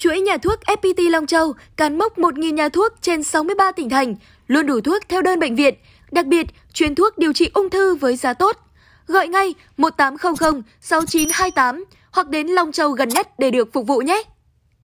Chuỗi nhà thuốc FPT Long Châu cán mốc 1.000 nhà thuốc trên 63 tỉnh thành, luôn đủ thuốc theo đơn bệnh viện. Đặc biệt, chuyên thuốc điều trị ung thư với giá tốt. Gọi ngay 1800 6928 hoặc đến Long Châu gần nhất để được phục vụ nhé.